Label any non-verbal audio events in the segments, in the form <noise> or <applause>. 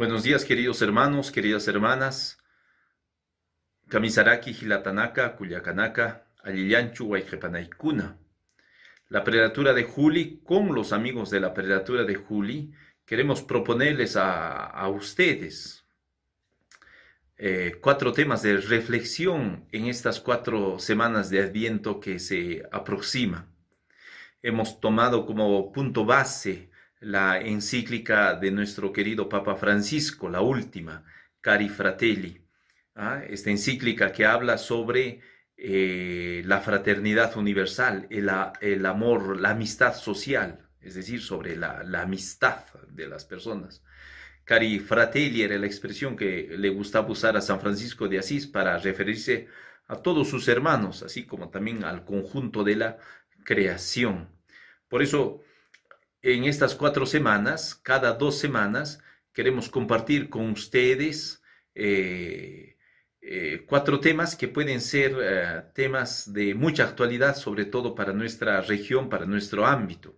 Buenos días, queridos hermanos, queridas hermanas. Kamisaraki, Gilatanaka, Kuyakanaka, y Kuna. La Predatura de Juli, con los amigos de la Predatura de Juli, queremos proponerles a, ustedes eh, cuatro temas de reflexión en estas cuatro semanas de Adviento que se aproxima. Hemos tomado como punto base la encíclica de nuestro querido Papa Francisco, la última, Cari Fratelli, ¿ah? esta encíclica que habla sobre eh, la fraternidad universal, el, amor, la amistad social, es decir, sobre la, la amistad de las personas. Cari Fratelli era la expresión que le gustaba usar a San Francisco de Asís para referirse a todos sus hermanos, así como también al conjunto de la creación. Por eso, en estas cuatro semanas, cada dos semanas, queremos compartir con ustedes eh, eh, cuatro temas que pueden ser eh, temas de mucha actualidad, sobre todo para nuestra región, para nuestro ámbito.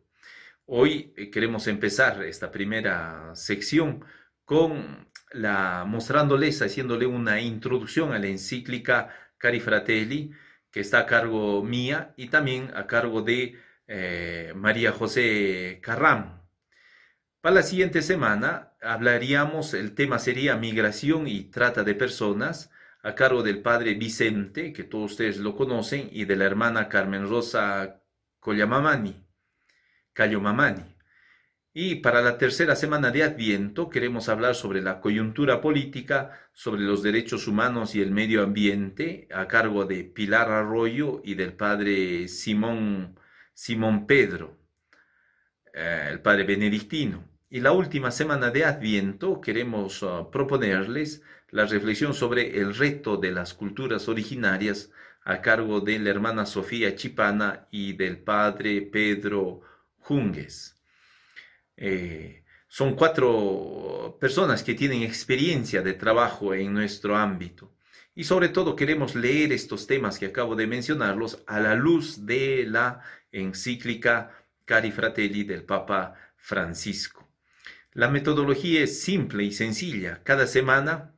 Hoy queremos empezar esta primera sección con la mostrándoles, haciéndole una introducción a la encíclica Cari Fratelli, que está a cargo mía y también a cargo de eh, María José Carrán. Para la siguiente semana hablaríamos, el tema sería migración y trata de personas a cargo del padre Vicente, que todos ustedes lo conocen, y de la hermana Carmen Rosa Collamamani, Mamani. Y para la tercera semana de Adviento queremos hablar sobre la coyuntura política, sobre los derechos humanos y el medio ambiente, a cargo de Pilar Arroyo y del padre Simón Simón Pedro, eh, el padre benedictino. Y la última semana de Adviento queremos ah, proponerles la reflexión sobre el reto de las culturas originarias a cargo de la hermana Sofía Chipana y del padre Pedro Junges. Eh, son cuatro personas que tienen experiencia de trabajo en nuestro ámbito. Y sobre todo queremos leer estos temas que acabo de mencionarlos a la luz de la encíclica Cari Fratelli del Papa Francisco. La metodología es simple y sencilla. Cada semana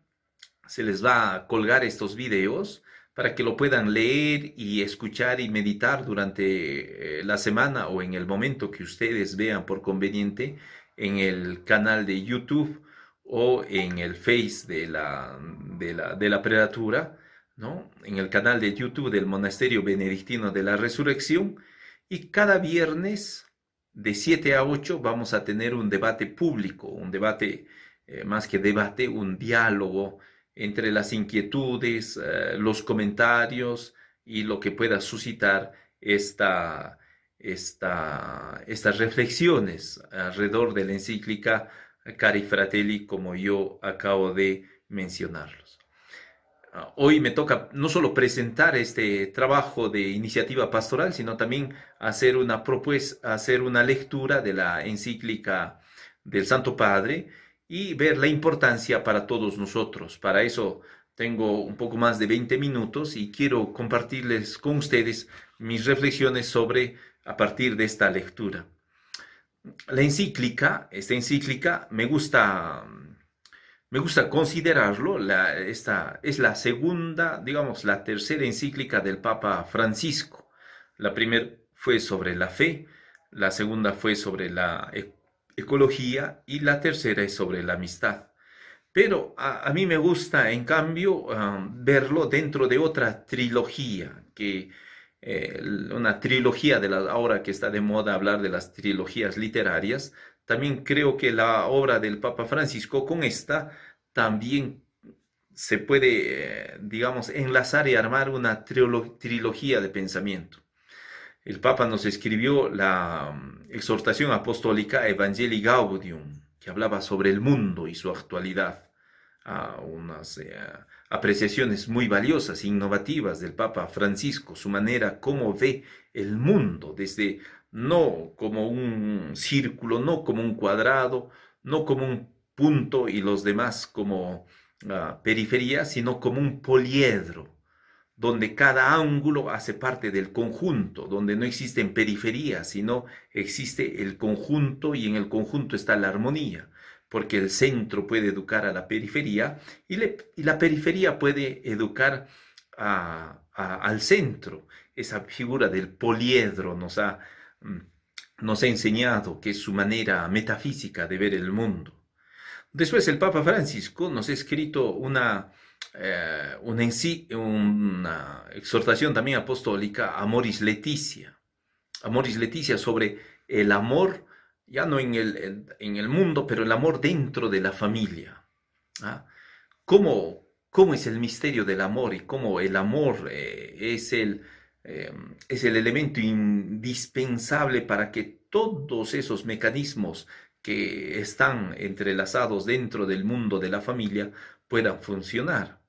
se les va a colgar estos videos para que lo puedan leer y escuchar y meditar durante eh, la semana o en el momento que ustedes vean por conveniente en el canal de YouTube o en el Face de la, de la, de la ¿no? en el canal de YouTube del Monasterio Benedictino de la Resurrección. Y cada viernes de 7 a 8 vamos a tener un debate público, un debate eh, más que debate, un diálogo entre las inquietudes, eh, los comentarios y lo que pueda suscitar esta, esta, estas reflexiones alrededor de la encíclica cari fratelli, como yo acabo de mencionarlos. Ah, hoy me toca no solo presentar este trabajo de iniciativa pastoral, sino también hacer una hacer una lectura de la encíclica del Santo Padre y ver la importancia para todos nosotros. Para eso tengo un poco más de 20 minutos y quiero compartirles con ustedes mis reflexiones sobre a partir de esta lectura la encíclica, esta encíclica, me gusta, me gusta considerarlo, la, esta es la segunda, digamos, la tercera encíclica del Papa Francisco. La primera fue sobre la fe, la segunda fue sobre la e, ecología y la tercera es sobre la amistad. Pero a, mí me gusta, en cambio, ah, verlo dentro de otra trilogía que una trilogía de la, ahora que está de moda hablar de las trilogías literarias, también creo que la obra del Papa Francisco con esta también se puede, eh, digamos, enlazar y armar una trilogía de pensamiento. El Papa nos escribió la mm, exhortación apostólica Evangelii Gaudium, que hablaba sobre el mundo y su actualidad, a unas eh, apreciaciones muy valiosas e innovativas del Papa Francisco, su manera como ve el mundo desde no como un círculo, no como un cuadrado, no como un punto y los demás como uh, periferia, sino como un poliedro, donde cada ángulo hace parte del conjunto, donde no existen periferías, sino existe el conjunto y en el conjunto está la armonía porque el centro puede educar a la periferia y, la periferia puede educar al centro. Esa figura del poliedro nos ha, mm, nos ha enseñado que es su manera metafísica de ver el mundo. Después el Papa Francisco nos ha escrito una, eh, una, exhortación también apostólica, Amoris Leticia. Amoris Leticia sobre el amor ya no en el, en el mundo, pero el amor dentro de la familia. ¿Ah? ¿Cómo, ¿Cómo, es el misterio del amor y cómo el amor eh, es, el, em, es el elemento indispensable para que todos esos mecanismos que están entrelazados dentro del mundo de la familia puedan funcionar?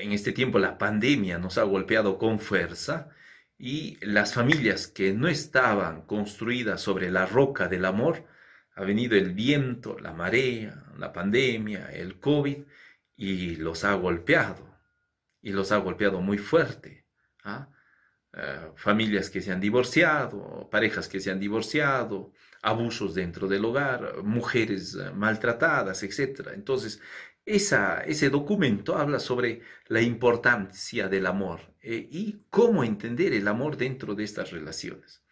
En este tiempo la pandemia nos ha golpeado con fuerza y las familias que no estaban construidas sobre la roca del amor, ha venido el viento, la marea, la pandemia, el COVID y los ha golpeado, y los ha golpeado muy fuerte. ¿ah? Eh, familias que se han divorciado, parejas que se han divorciado, abusos dentro del hogar, mujeres eh, maltratadas, etc. Entonces, ese documento habla sobre la importancia del amor eh, y cómo entender el amor dentro de estas relaciones.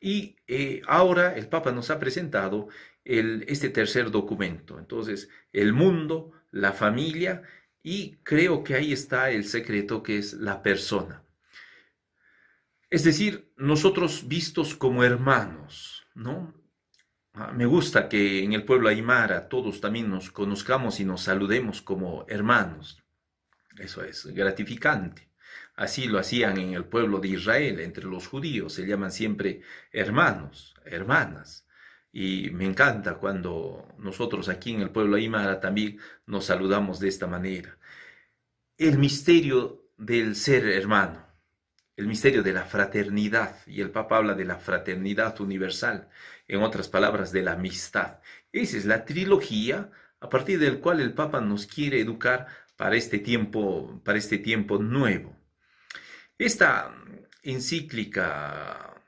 Y eh, ahora el Papa nos ha presentado este tercer documento. Entonces, el mundo, la familia y creo que ahí está el secreto que es la persona. Es decir, nosotros vistos como hermanos, ¿no? Ah, me gusta que en el pueblo Aymara todos también nos conozcamos y nos saludemos como hermanos. Eso es gratificante. Así lo hacían en el pueblo de Israel, entre los judíos, se llaman siempre hermanos, hermanas. Y me encanta cuando nosotros aquí en el pueblo Aymara también nos saludamos de esta manera. El misterio del ser hermano el misterio de la fraternidad, y el Papa habla de la fraternidad universal, en otras palabras, de la amistad. Esa es la trilogía a partir del cual el Papa nos quiere educar para este tiempo, para este tiempo nuevo. Esta encíclica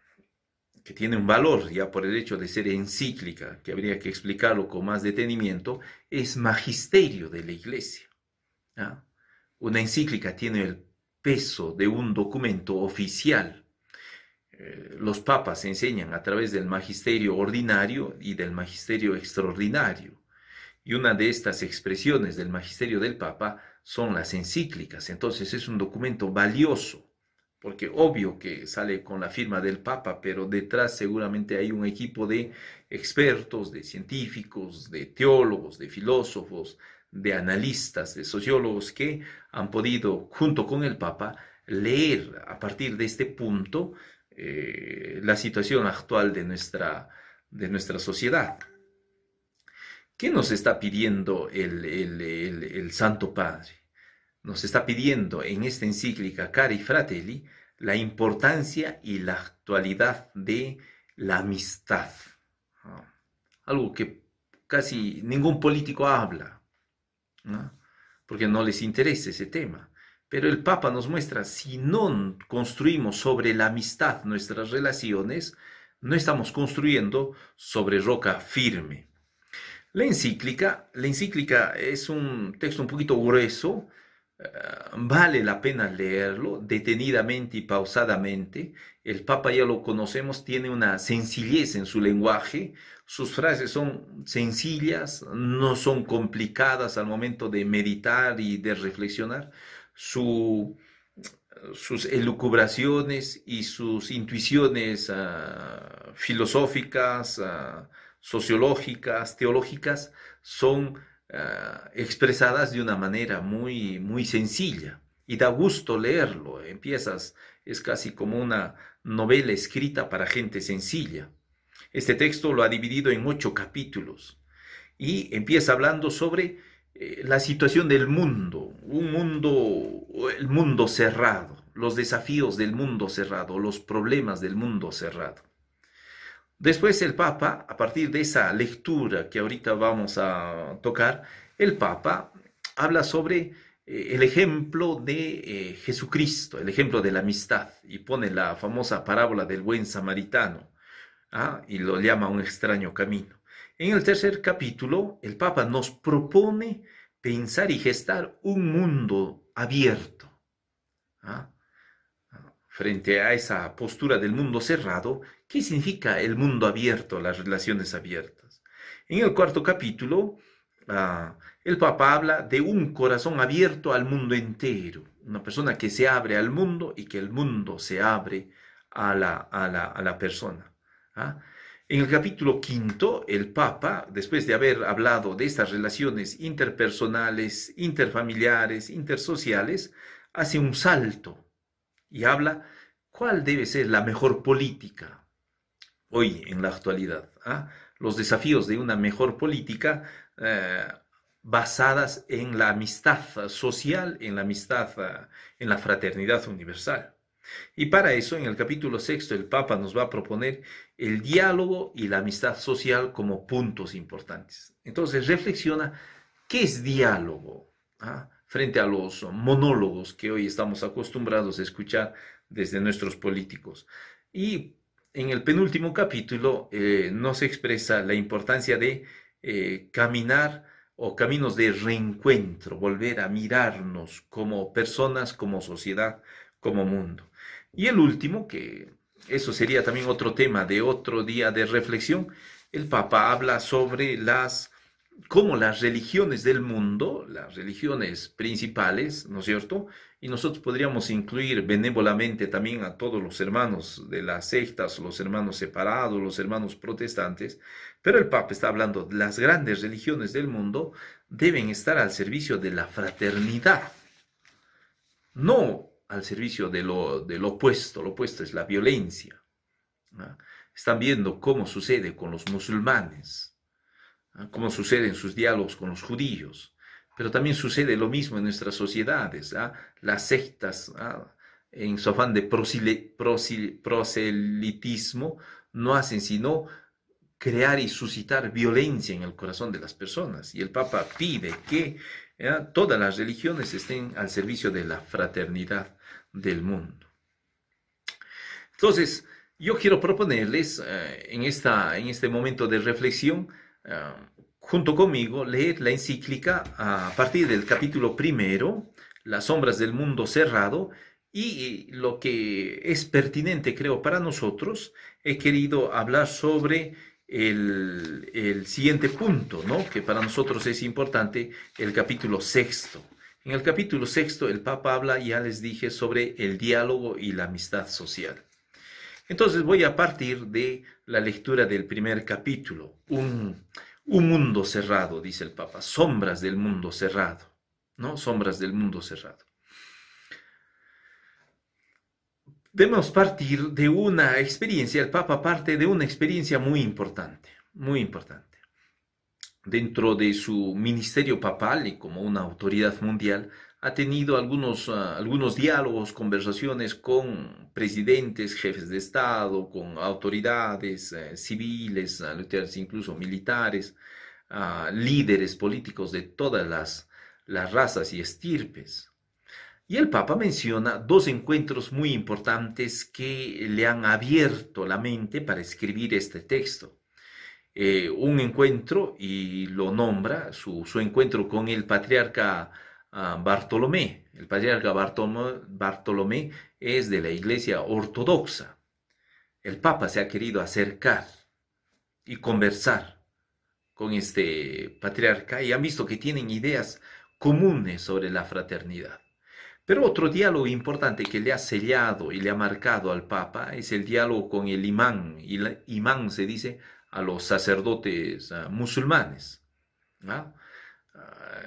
que tiene un valor ya por el hecho de ser encíclica, que habría que explicarlo con más detenimiento, es magisterio de la Iglesia. ¿ah? Una encíclica tiene el peso de un documento oficial. Eh, los papas enseñan a través del magisterio ordinario y del magisterio extraordinario. Y una de estas expresiones del magisterio del papa son las encíclicas. Entonces es un documento valioso, porque obvio que sale con la firma del Papa, pero detrás seguramente hay un equipo de expertos, de científicos, de teólogos, de filósofos, de analistas, de sociólogos que han podido, junto con el Papa, leer a partir de este punto eh, la situación actual de nuestra, de nuestra sociedad. ¿Qué nos está pidiendo el, el, el, Santo Padre? Nos está pidiendo en esta encíclica Cari Fratelli la importancia y la actualidad de la amistad. Ah, algo que casi ningún político habla, porque no les interesa ese tema. Pero el Papa nos muestra, si no construimos sobre la amistad nuestras relaciones, no estamos construyendo sobre roca firme. La encíclica, la encíclica es un texto un poquito grueso, vale la pena leerlo detenidamente y pausadamente. El Papa ya lo conocemos, tiene una sencillez en su lenguaje, sus frases son sencillas, no son complicadas al momento de meditar y de reflexionar. sus elucubraciones y sus intuiciones ah, filosóficas, ah, sociológicas, teológicas, son eh, expresadas de una manera muy, muy sencilla y da gusto leerlo. ¿eh? Empiezas, es casi como una novela escrita para gente sencilla. Este texto lo ha dividido en ocho capítulos y empieza hablando sobre eh, la situación del mundo, un mundo, el mundo cerrado, los desafíos del mundo cerrado, los problemas del mundo cerrado. Después el Papa, a partir de esa lectura que ahorita vamos a tocar, el Papa habla sobre eh, el ejemplo de eh, Jesucristo, el ejemplo de la amistad, y pone la famosa parábola del buen samaritano, ¿ah? y lo llama un extraño camino. En el tercer capítulo, el Papa nos propone pensar y gestar un mundo abierto. ¿ah? Frente a esa postura del mundo cerrado ¿Qué significa el mundo abierto, las relaciones abiertas? En el cuarto capítulo, ah, el Papa habla de un corazón abierto al mundo entero, una persona que se abre al mundo y que el mundo se abre a la, persona. ¿ah? En el capítulo quinto, el Papa, después de haber hablado de estas relaciones interpersonales, interfamiliares, intersociales, hace un salto y habla cuál debe ser la mejor política hoy en la actualidad, ¿ah? los desafíos de una mejor política eh, basadas en la amistad social, en la amistad, eh, en la fraternidad universal. Y para eso, en el capítulo sexto, el Papa nos va a proponer el diálogo y la amistad social como puntos importantes. Entonces, reflexiona qué es diálogo ¿Ah? frente a los monólogos que hoy estamos acostumbrados a escuchar desde nuestros políticos. Y en el penúltimo capítulo eh, no nos expresa la importancia de eh, caminar o caminos de reencuentro, volver a mirarnos como personas, como sociedad, como mundo. Y el último, que eso sería también otro tema de otro día de reflexión, el Papa habla sobre las como las religiones del mundo, las religiones principales, ¿no es cierto? Y nosotros podríamos incluir benévolamente también a todos los hermanos de las sectas, los hermanos separados, los hermanos protestantes, pero el Papa está hablando, las grandes religiones del mundo deben estar al servicio de la fraternidad, no al servicio de lo, del opuesto, lo opuesto es la violencia. Están viendo cómo sucede con los musulmanes, como sucede en sus diálogos con los judíos. Pero también sucede lo mismo en nuestras sociedades. ¿ah? Las sectas, ¿ah? en su afán de proselitismo, no hacen sino crear y suscitar violencia en el corazón de las personas. Y el Papa pide que ¿ah? todas las religiones estén al servicio de la fraternidad del mundo. Entonces, yo quiero proponerles eh, en, esta, en este momento de reflexión, Ah, junto conmigo leer la encíclica a partir del capítulo primero, Las sombras del mundo cerrado, y eh, lo que es pertinente, creo, para nosotros, he querido hablar sobre el, siguiente punto, ¿no? que para nosotros es importante, el capítulo sexto. En el capítulo sexto el Papa habla, ya les dije, sobre el diálogo y la amistad social. Entonces voy a partir de la lectura del primer capítulo, un, mundo cerrado, dice el Papa, sombras del mundo cerrado, ¿no? Sombras del mundo cerrado. Debemos partir de una experiencia, el Papa parte de una experiencia muy importante, muy importante. Dentro de su ministerio papal y como una autoridad mundial, ha tenido algunos, ah, algunos diálogos, conversaciones con presidentes, jefes de Estado, con autoridades eh, civiles, ah, incluso militares, ah, líderes políticos de todas las, las razas y estirpes. Y el Papa menciona dos encuentros muy importantes que le han abierto la mente para escribir este texto. Eh, un encuentro, y lo nombra, su, su encuentro con el patriarca Bartolomé. El patriarca Bartolomé, es de la iglesia ortodoxa. El Papa se ha querido acercar y conversar con este patriarca y han visto que tienen ideas comunes sobre la fraternidad. Pero otro diálogo importante que le ha sellado y le ha marcado al Papa es el diálogo con el imán. Y el imán se dice a los sacerdotes ah, musulmanes. ¿no? ¿ah? Ah,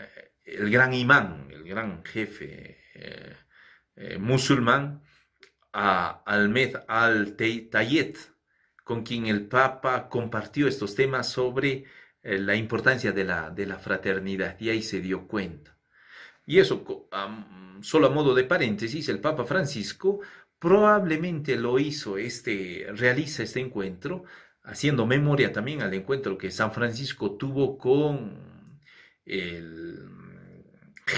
el gran imán, el gran jefe eh, eh, musulmán, a Ahmed al-Tayet, con quien el Papa compartió estos temas sobre eh, la importancia de la, de la fraternidad y ahí se dio cuenta. Y eso, mm, solo a modo de paréntesis, el Papa Francisco probablemente lo hizo, este, realiza este encuentro, haciendo memoria también al encuentro que San Francisco tuvo con el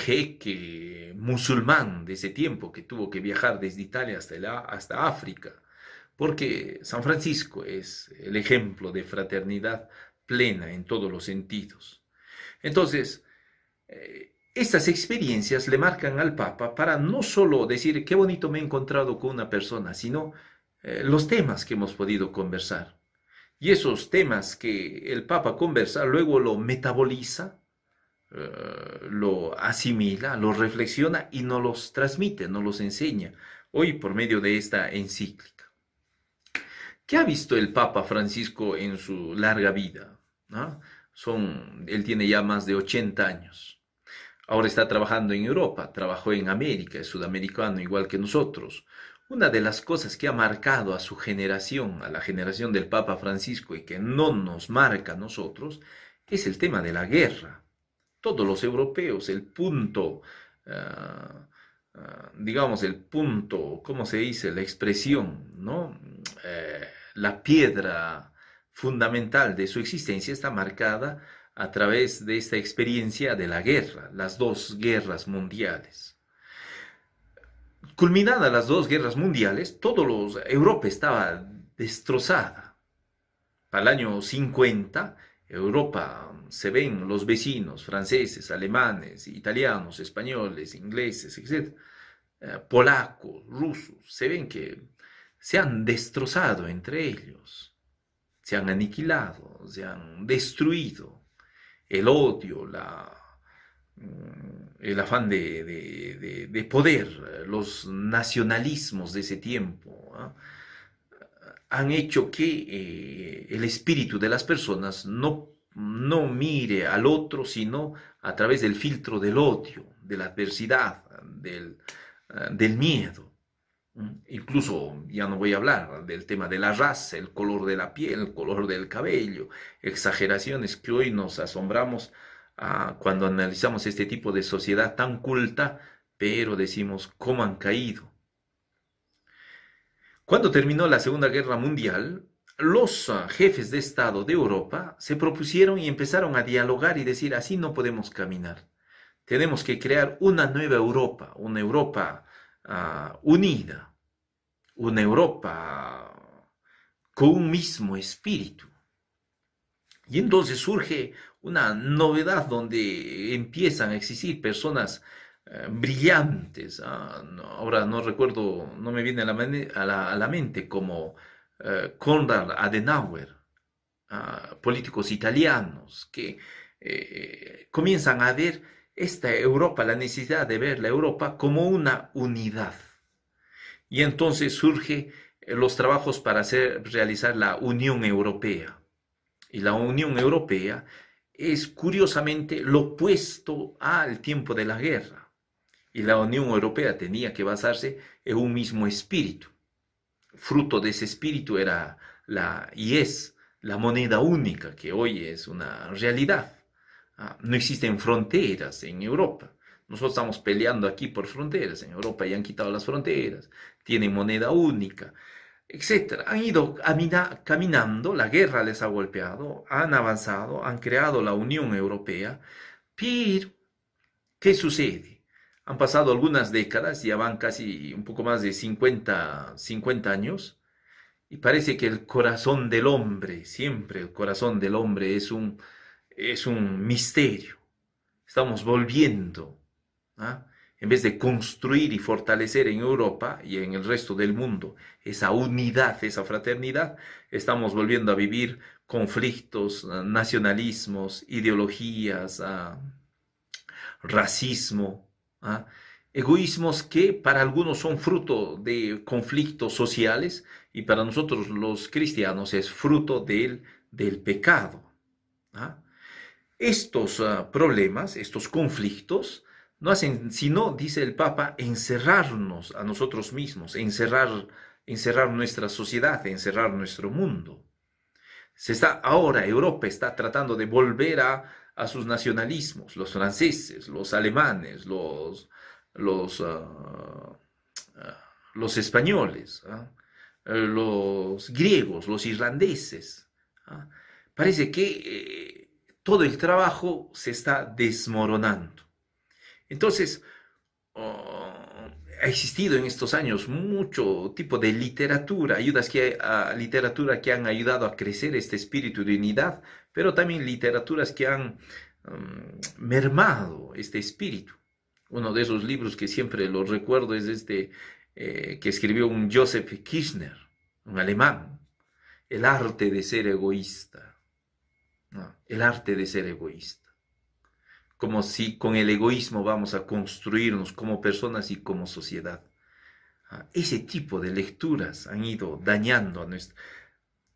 jeque musulmán de ese tiempo que tuvo que viajar desde Italia hasta, África, porque San Francisco es el ejemplo de fraternidad plena en todos los sentidos. Entonces, eh, estas experiencias le marcan al Papa para no solo decir qué bonito me he encontrado con una persona, sino eh, los temas que hemos podido conversar. Y esos temas que el Papa conversa luego lo metaboliza eh, lo asimila, lo reflexiona y nos los transmite, nos los enseña hoy por medio de esta encíclica. ¿Qué ha visto el Papa Francisco en su larga vida? Son, él tiene ya más de 80 años. Ahora está trabajando en Europa, trabajó en América, es sudamericano igual que nosotros. Una de las cosas que ha marcado a su generación, a la generación del Papa Francisco y que no nos marca a nosotros, es el tema de la guerra todos los europeos, el punto, ah, ah, digamos, el punto, ¿cómo se dice? La expresión, ¿no? Eh, la piedra fundamental de su existencia está marcada a través de esta experiencia de la guerra, las dos guerras mundiales. Culminadas las dos guerras mundiales, todos los, Europa estaba destrozada. Para el año 50, Europa se ven los vecinos franceses, alemanes, italianos, españoles, ingleses, etc., eh, polacos, rusos, se ven que se han destrozado entre ellos, se han aniquilado, se han destruido. El odio, mm, el afán de, poder, los nacionalismos de ese tiempo. ¿ah? han hecho que eh, el espíritu de las personas no, no mire al otro, sino a través del filtro del odio, de la adversidad, del, eh, del miedo. Mm, incluso, ya no voy a hablar del tema de la raza, el color de la piel, el color del cabello, exageraciones que hoy nos asombramos ah, cuando analizamos este tipo de sociedad tan culta, pero decimos cómo han caído cuando terminó la Segunda Guerra Mundial, los ah, jefes de Estado de Europa se propusieron y empezaron a dialogar y decir, así no podemos caminar. Tenemos que crear una nueva Europa, una Europa ah, unida, una Europa con un mismo espíritu. Y entonces surge una novedad donde empiezan a existir personas eh, brillantes. Ah, ahora no recuerdo, no me viene a la, mente como Conrad eh, Konrad Adenauer, ah, políticos italianos que eh, comienzan a ver esta Europa, la necesidad de ver la Europa como una unidad. Y entonces surge los trabajos para hacer, realizar la Unión Europea. Y la Unión Europea es curiosamente lo opuesto al tiempo de la guerra y la Unión Europea tenía que basarse en un mismo espíritu. Fruto de ese espíritu era la, y es la moneda única que hoy es una realidad. Ah, no existen fronteras en Europa. Nosotros estamos peleando aquí por fronteras. En Europa ya han quitado las fronteras, tienen moneda única, etc. Han ido caminando, la guerra les ha golpeado, han avanzado, han creado la Unión Europea. Pero, ¿qué sucede? Han pasado algunas décadas, ya van casi un poco más de 50, años, y parece que el corazón del hombre, siempre el corazón del hombre es un, es un misterio. Estamos volviendo, ¿ah? en vez de construir y fortalecer en Europa y en el resto del mundo esa unidad, esa fraternidad, estamos volviendo a vivir conflictos, ah, nacionalismos, ideologías, ah, racismo, ¿ah? egoísmos que para algunos son fruto de conflictos sociales y para nosotros los cristianos es fruto del, del pecado. ¿ah? Estos ah, problemas, estos conflictos, no hacen sino, dice el Papa, encerrarnos a nosotros mismos, encerrar, encerrar nuestra sociedad, encerrar nuestro mundo. Se está ahora Europa está tratando de volver a a sus nacionalismos, los franceses, los alemanes, los, los, ah, ah, españoles, ¿ah? eh, los griegos, los irlandeses. Parece que eh, todo el trabajo se está desmoronando. Entonces, ha existido en estos años mucho tipo de literatura, ayudas que, literatura que han ayudado a crecer este espíritu de unidad, pero también literaturas que han mm, mermado este espíritu. Uno de esos libros que siempre lo recuerdo es este eh, que escribió un Joseph Kirchner, un alemán, El arte de ser egoísta. el arte de ser egoísta. Como si con el egoísmo vamos a construirnos como personas y como sociedad. Ah, ese tipo de lecturas han ido dañando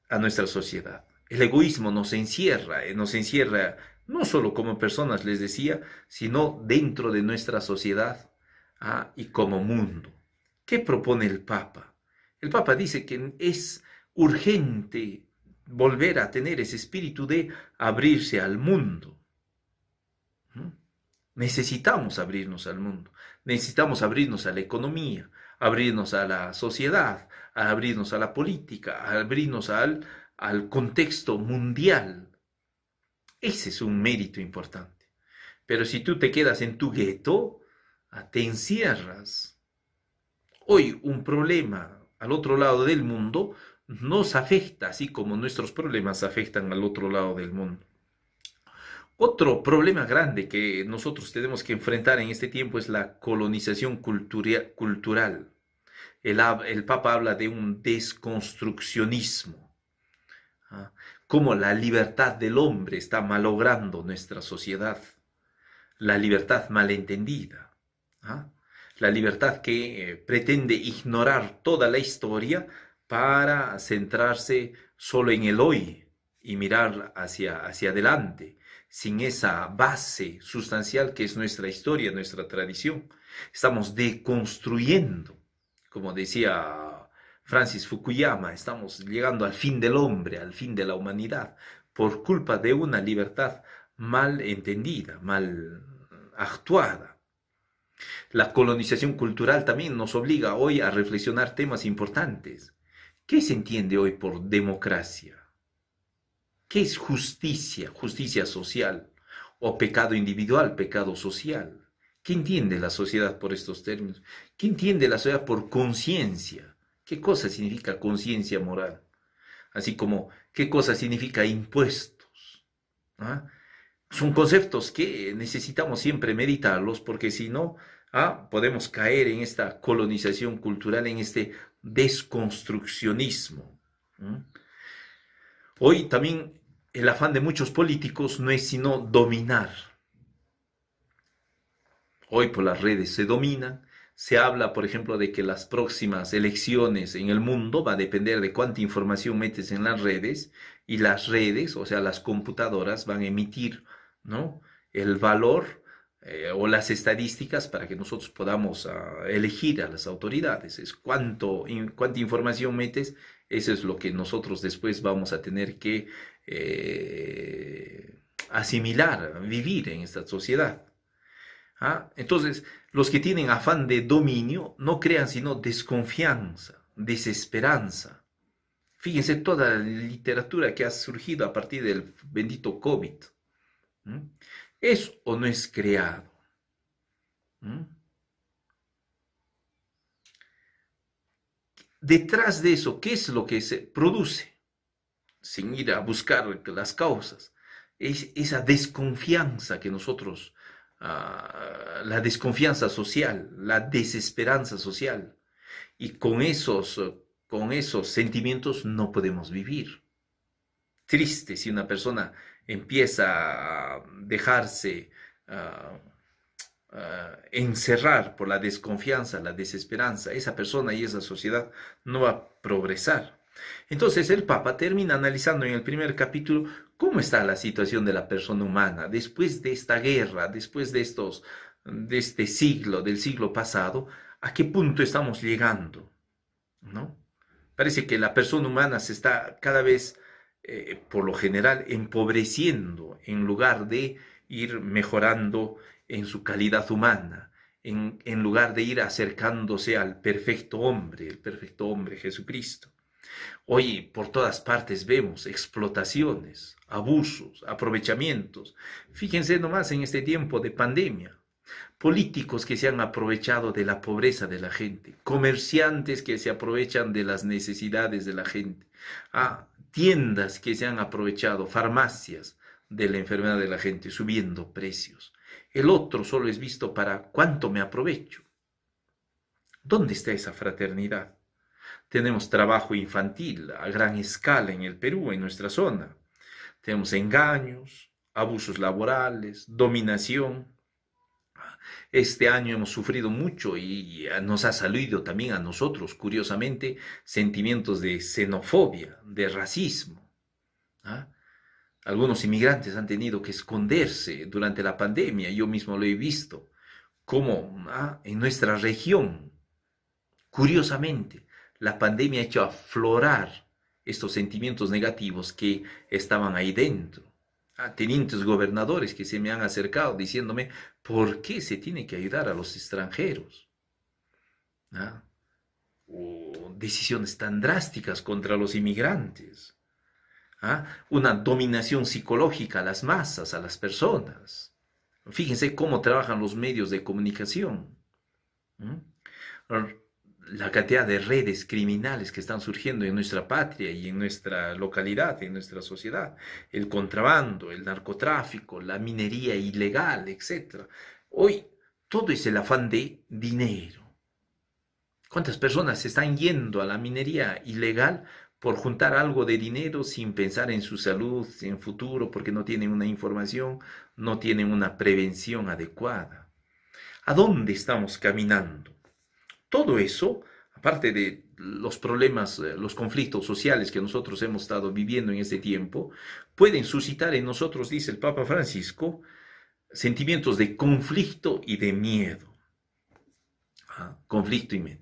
a nuestra sociedad el egoísmo nos encierra, eh, nos encierra no solo como personas, les decía, sino dentro de nuestra sociedad ah, y como mundo. ¿Qué propone el Papa? El Papa dice que es urgente volver a tener ese espíritu de abrirse al mundo. Necesitamos abrirnos al mundo, necesitamos abrirnos a la economía, abrirnos a la sociedad, a abrirnos a la política, abrirnos al, al contexto mundial. Ese es un mérito importante. Pero si tú te quedas en tu gueto, ah, te encierras. Hoy un problema al otro lado del mundo nos afecta, así como nuestros problemas afectan al otro lado del mundo. Otro problema grande que nosotros tenemos que enfrentar en este tiempo es la colonización cultural. El, el Papa habla de un desconstruccionismo Ah, Cómo la libertad del hombre está malogrando nuestra sociedad. La libertad malentendida. ¿Ah? La libertad que eh, pretende ignorar toda la historia para centrarse solo en el hoy y mirar hacia, hacia adelante, sin esa base sustancial que es nuestra historia, nuestra tradición. Estamos deconstruyendo, como decía Francis Fukuyama, estamos llegando al fin del hombre, al fin de la humanidad, por culpa de una libertad mal entendida, mal actuada. La colonización cultural también nos obliga hoy a reflexionar temas importantes. ¿Qué se entiende hoy por democracia? ¿Qué es justicia? Justicia social o pecado individual, pecado social. ¿Qué entiende la sociedad por estos términos? ¿Qué entiende la sociedad por conciencia? ¿Qué cosa significa conciencia moral? Así como, ¿qué cosa significa impuestos? ¿Ah? Son conceptos que necesitamos siempre meditarlos porque si no, ah, podemos caer en esta colonización cultural, en este desconstruccionismo. ¿Mm? Hoy también el afán de muchos políticos no es sino dominar. Hoy por las redes se dominan, se habla, por ejemplo, de que las próximas elecciones en el mundo va a depender de cuánta información metes en las redes y las redes, o sea, las computadoras van a emitir, ¿no? El valor eh, o las estadísticas para que nosotros podamos ah, elegir a las autoridades. Es cuánta información metes, eso es lo que nosotros después vamos a tener que eh, asimilar, vivir en esta sociedad. Ah, entonces, los que tienen afán de dominio no crean sino desconfianza, desesperanza. Fíjense toda la literatura que ha surgido a partir del bendito COVID. ¿Es o no es creado? Detrás de eso, ¿qué es lo que se produce? Sin ir a buscar las causas. Es esa desconfianza que nosotros Ah, la desconfianza social, la desesperanza social. Y con esos, con esos sentimientos no podemos vivir. Triste si una persona empieza a dejarse ah, ah, encerrar por la desconfianza, la desesperanza. Esa persona y esa sociedad no va a progresar. Entonces el Papa termina analizando en el primer capítulo cómo está la situación de la persona humana después de esta guerra, después de estos de este siglo, del siglo pasado, a qué punto estamos llegando, ¿no? Parece que la persona humana se está cada vez, eh, por lo general, empobreciendo en lugar de ir mejorando en su calidad humana, en lugar de ir acercándose al perfecto hombre, el perfecto hombre Jesucristo. Hoy por todas partes vemos explotaciones, abusos, aprovechamientos. Fíjense nomás en este tiempo de pandemia. Políticos que se han aprovechado de la pobreza de la gente, comerciantes que se aprovechan de las necesidades de la gente, ah, tiendas que se han aprovechado, farmacias de la enfermedad de la gente, subiendo precios. El otro solo es visto para cuánto me aprovecho. ¿Dónde está esa fraternidad? Tenemos trabajo infantil a gran escala en el Perú, en nuestra zona. Tenemos engaños, abusos laborales, dominación. Este año hemos sufrido mucho y ah, nos ha salido también a nosotros, curiosamente, sentimientos de xenofobia, de racismo. ¿ah? Algunos inmigrantes han tenido que esconderse durante la pandemia, yo mismo lo he visto, como ah, en nuestra región, curiosamente, la pandemia ha hecho aflorar estos sentimientos negativos que estaban ahí dentro. A ah, tenientes gobernadores que se me han acercado diciéndome, ¿por qué se tiene que ayudar a los extranjeros? Ah, decisiones tan drásticas contra los inmigrantes. Ah, una dominación psicológica a las masas, a las personas. Fíjense cómo trabajan los medios de comunicación. Mm la cantidad de redes criminales que están surgiendo en nuestra patria y en nuestra localidad, en nuestra sociedad, el contrabando, el narcotráfico, la minería ilegal, etc. Hoy todo es el afán de dinero. ¿Cuántas personas están yendo a la minería ilegal por juntar algo de dinero sin pensar en su salud, en futuro, porque no tienen una información, no tienen una prevención adecuada? ¿A dónde estamos caminando? Todo eso, aparte de los problemas, eh, los conflictos sociales que nosotros hemos estado viviendo en este tiempo, pueden suscitar en nosotros, dice el Papa Francisco, sentimientos de conflicto y de miedo. Ah, conflicto y miedo.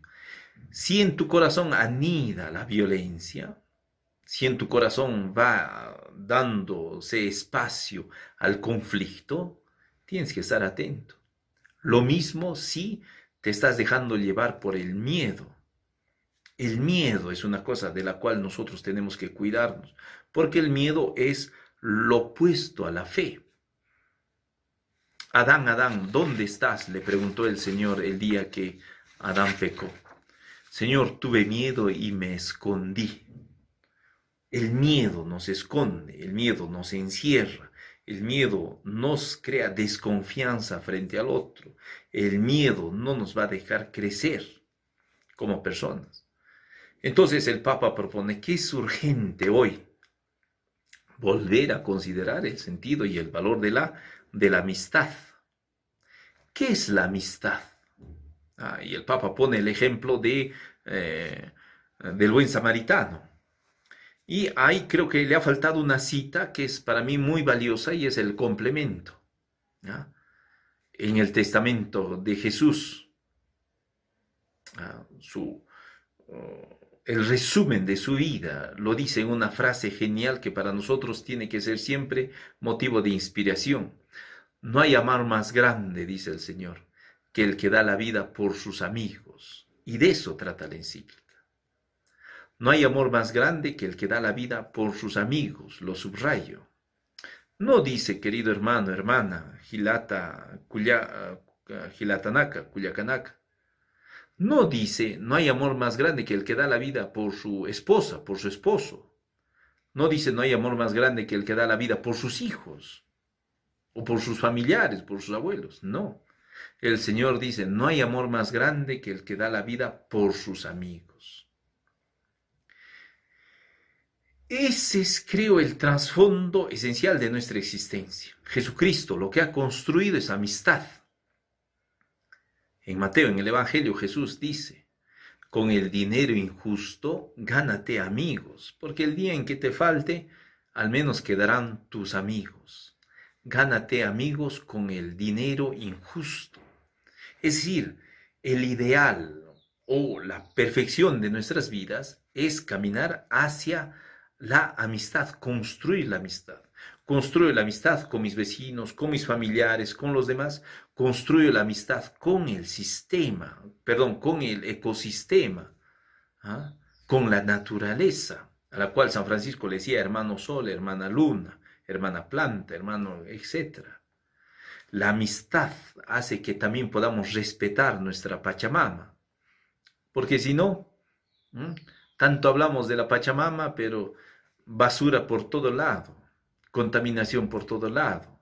Si en tu corazón anida la violencia, si en tu corazón va dándose espacio al conflicto, tienes que estar atento. Lo mismo si te estás dejando llevar por el miedo. El miedo es una cosa de la cual nosotros tenemos que cuidarnos, porque el miedo es lo opuesto a la fe. Adán, Adán, ¿dónde estás? le preguntó el Señor el día que Adán pecó. Señor, tuve miedo y me escondí. El miedo nos esconde, el miedo nos encierra. El miedo nos crea desconfianza frente al otro. El miedo no nos va a dejar crecer como personas. Entonces el Papa propone que es urgente hoy volver a considerar el sentido y el valor de la, de la amistad. ¿Qué es la amistad? Ah, y el Papa pone el ejemplo de, eh, del buen samaritano y ahí creo que le ha faltado una cita que es para mí muy valiosa y es el complemento. En el testamento de Jesús, ah, su, oh, el resumen de su vida lo dice en una frase genial que para nosotros tiene que ser siempre motivo de inspiración. No hay amar más grande, dice el Señor, que el que da la vida por sus amigos. Y de eso trata la encíclica. No hay amor más grande que el que da la vida por sus amigos, lo subrayo. No dice, querido hermano, hermana, Gilata, cuya, No dice, no hay amor más grande que el que da la vida por su esposa, por su esposo. No dice, no hay amor más grande que el que da la vida por sus hijos, o por sus familiares, por sus abuelos. No. El Señor dice, no hay amor más grande que el que da la vida por sus amigos. Ese es, creo, el trasfondo esencial de nuestra existencia. Jesucristo, lo que ha construido es amistad. En Mateo, en el Evangelio, Jesús dice, con el dinero injusto, gánate amigos, porque el día en que te falte, al menos quedarán tus amigos. Gánate amigos con el dinero injusto. Es decir, el ideal o la perfección de nuestras vidas es caminar hacia la amistad, construir la amistad. Construyo la amistad con mis vecinos, con mis familiares, con los demás. Construyo la amistad con el sistema, perdón, con el ecosistema, ¿ah? con la naturaleza, a la cual San Francisco le decía hermano sol, hermana luna, hermana planta, hermano, etc. La amistad hace que también podamos respetar nuestra Pachamama, porque si no, tanto hablamos de la Pachamama, pero basura por todo lado, contaminación por todo lado.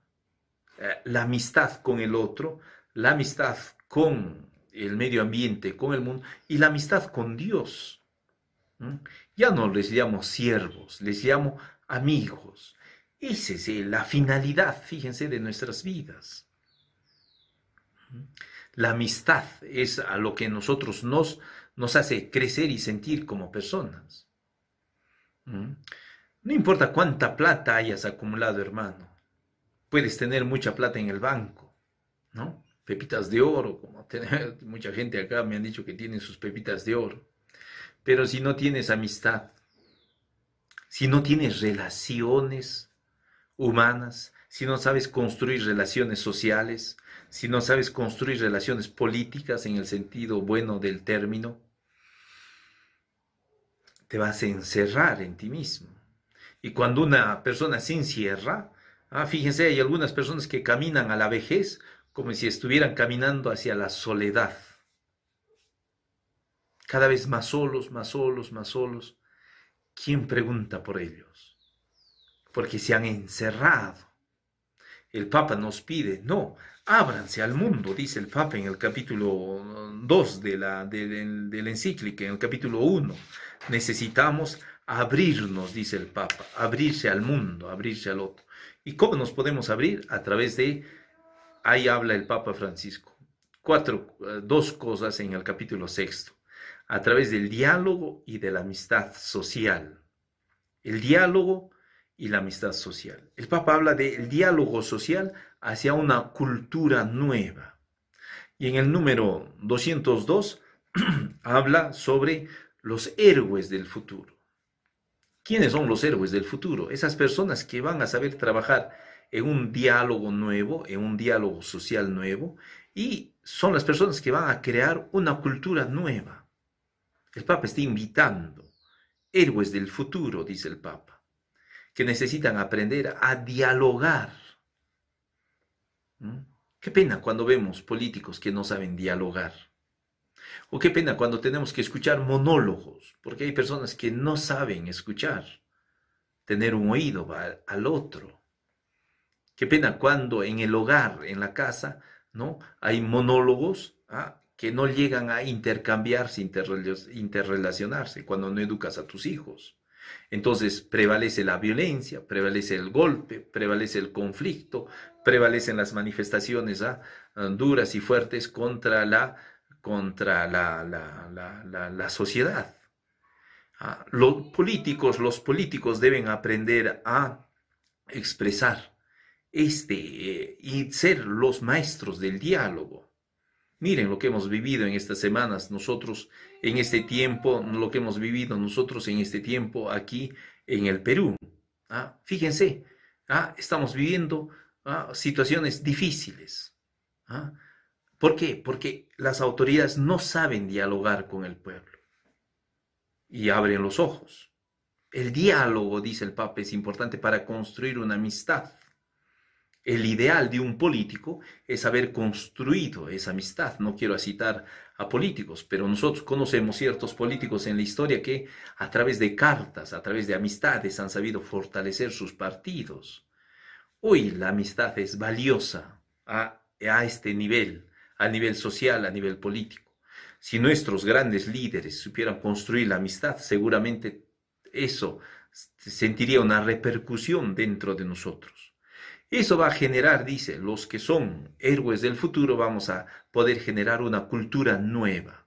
Eh, la amistad con el otro, la amistad con el medio ambiente, con el mundo y la amistad con Dios. Ya no les llamo siervos, les llamo amigos. Esa es eh, la finalidad, fíjense, de nuestras vidas. La amistad es a lo que nosotros nos nos hace crecer y sentir como personas. ¿Mm? No importa cuánta plata hayas acumulado, hermano. Puedes tener mucha plata en el banco, ¿no? Pepitas de oro, como tener, <laughs> mucha gente acá me han dicho que tienen sus pepitas de oro. Pero si no tienes amistad, si no tienes relaciones humanas, si no sabes construir relaciones sociales, si no sabes construir relaciones políticas en el sentido bueno del término, te vas a encerrar en ti mismo. Y cuando una persona se encierra, ah, fíjense, hay algunas personas que caminan a la vejez como si estuvieran caminando hacia la soledad. Cada vez más solos, más solos, más solos. ¿Quién pregunta por ellos? Porque se han encerrado. El Papa nos pide, no, ábranse al mundo, dice el Papa en el capítulo 2 de la, de la encíclica, en el capítulo 1 necesitamos abrirnos, dice el Papa, abrirse al mundo, abrirse al otro. ¿Y cómo nos podemos abrir? A través de, ahí habla el Papa Francisco, cuatro, eh, dos cosas en el capítulo sexto, a través del diálogo y de la amistad social. El diálogo y la amistad social. El Papa habla del diálogo social hacia una cultura nueva. Y en el número 202 <clears throat> habla sobre los héroes del futuro. ¿Quiénes son los héroes del futuro? Esas personas que van a saber trabajar en un diálogo nuevo, en un diálogo social nuevo, y son las personas que van a crear una cultura nueva. El Papa está invitando héroes del futuro, dice el Papa, que necesitan aprender a dialogar. ¿Mm? Qué pena cuando vemos políticos que no saben dialogar. O qué pena cuando tenemos que escuchar monólogos, porque hay personas que no saben escuchar, tener un oído al otro. Qué pena cuando en el hogar, en la casa, ¿no? Hay monólogos ah, que no llegan a intercambiarse, interrelacionarse, cuando no educas a tus hijos. Entonces prevalece la violencia, prevalece el golpe, prevalece el conflicto, prevalecen las manifestaciones ah, duras y fuertes contra la contra la, la, la, la sociedad. Ah, los políticos, los políticos deben aprender a expresar este eh, y ser los maestros del diálogo. Miren lo que hemos vivido en estas semanas, nosotros en este tiempo, lo que hemos vivido nosotros en este tiempo aquí en el Perú. Ah, fíjense, ah, estamos viviendo situaciones difíciles. ¿Por qué? Porque las autoridades no saben dialogar con el pueblo y abren los ojos. El diálogo, dice el Papa, es importante para construir una amistad. El ideal de un político es haber construido esa amistad. No quiero citar a políticos, pero nosotros conocemos ciertos políticos en la historia que a través de cartas, a través de amistades han sabido fortalecer sus partidos. Hoy la amistad es valiosa a, a este nivel a nivel social, a nivel político. Si nuestros grandes líderes supieran construir la amistad, seguramente eso sentiría una repercusión dentro de nosotros. Eso va a generar, dice, los que son héroes del futuro vamos a poder generar una cultura nueva.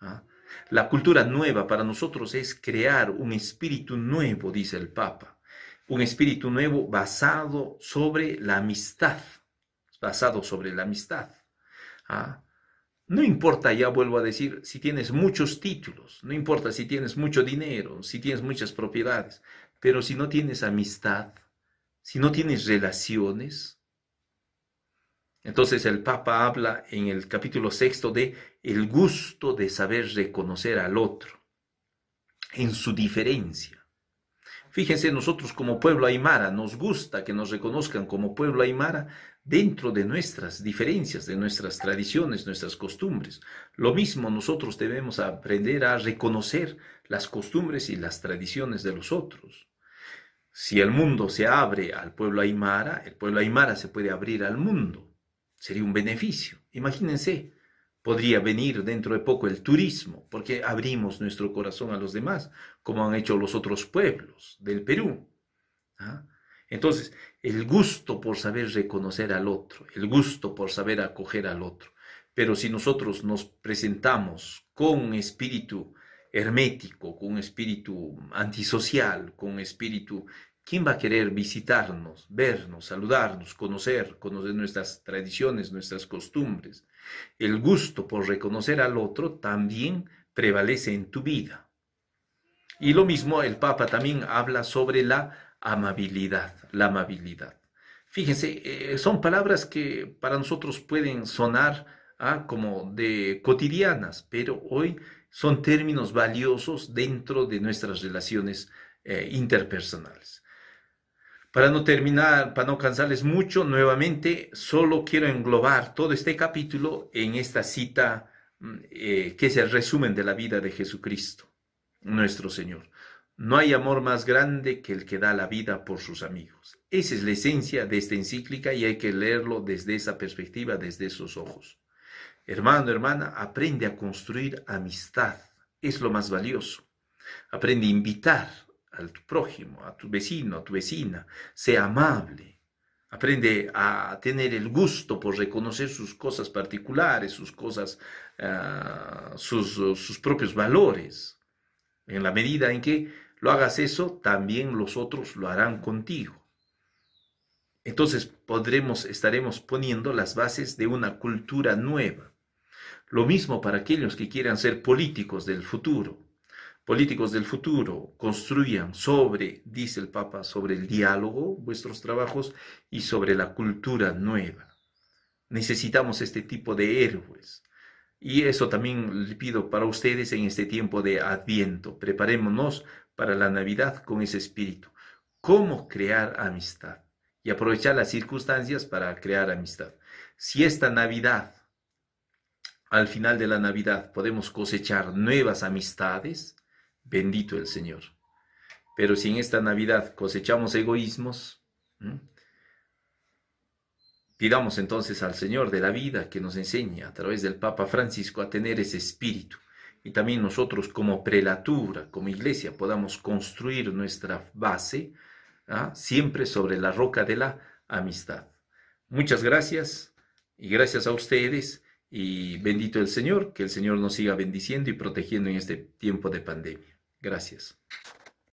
¿ah? La cultura nueva para nosotros es crear un espíritu nuevo, dice el Papa. Un espíritu nuevo basado sobre la amistad. Basado sobre la amistad. Ah, no importa, ya vuelvo a decir, si tienes muchos títulos, no importa si tienes mucho dinero, si tienes muchas propiedades, pero si no tienes amistad, si no tienes relaciones, entonces el Papa habla en el capítulo sexto de el gusto de saber reconocer al otro en su diferencia. Fíjense, nosotros como pueblo aymara nos gusta que nos reconozcan como pueblo aymara, dentro de nuestras diferencias, de nuestras tradiciones, nuestras costumbres. Lo mismo nosotros debemos aprender a reconocer las costumbres y las tradiciones de los otros. Si el mundo se abre al pueblo aymara, el pueblo aymara se puede abrir al mundo. Sería un beneficio. Imagínense, podría venir dentro de poco el turismo, porque abrimos nuestro corazón a los demás, como han hecho los otros pueblos del Perú. ¿ah? Entonces, el gusto por saber reconocer al otro, el gusto por saber acoger al otro. Pero si nosotros nos presentamos con un espíritu hermético, con un espíritu antisocial, con un espíritu, ¿quién va a querer visitarnos, vernos, saludarnos, conocer, conocer nuestras tradiciones, nuestras costumbres? El gusto por reconocer al otro también prevalece en tu vida. Y lo mismo el Papa también habla sobre la amabilidad, la amabilidad. Fíjense, eh, son palabras que para nosotros pueden sonar ah, como de cotidianas, pero hoy son términos valiosos dentro de nuestras relaciones eh, interpersonales. Para no terminar, para no cansarles mucho, nuevamente solo quiero englobar todo este capítulo en esta cita mm, eh, que es el resumen de la vida de Jesucristo, nuestro Señor. No hay amor más grande que el que da la vida por sus amigos. Esa es la esencia de esta encíclica y hay que leerlo desde esa perspectiva, desde esos ojos. Hermano, hermana, aprende a construir amistad. Es lo más valioso. Aprende a invitar al tu prójimo, a tu vecino, a tu vecina. Sea amable. Aprende a tener el gusto por reconocer sus cosas particulares, sus cosas, ah, sus propios valores. En la medida en que lo hagas eso, también los otros lo harán contigo. Entonces podremos, estaremos poniendo las bases de una cultura nueva. Lo mismo para aquellos que quieran ser políticos del futuro. Políticos del futuro, construyan sobre, dice el Papa, sobre el diálogo, vuestros trabajos y sobre la cultura nueva. Necesitamos este tipo de héroes. Y eso también le pido para ustedes en este tiempo de adviento. Preparémonos para la Navidad con ese espíritu. ¿Cómo crear amistad? Y aprovechar las circunstancias para crear amistad. Si esta Navidad, al final de la Navidad, podemos cosechar nuevas amistades, bendito el Señor. Pero si en esta Navidad cosechamos egoísmos, Pidamos entonces al Señor de la vida que nos enseñe a través del Papa Francisco a tener ese espíritu y también nosotros como prelatura, como iglesia, podamos construir nuestra base ¿ah? siempre sobre la roca de la amistad. Muchas gracias y gracias a ustedes y bendito el Señor, que el Señor nos siga bendiciendo y protegiendo en este tiempo de pandemia. Gracias.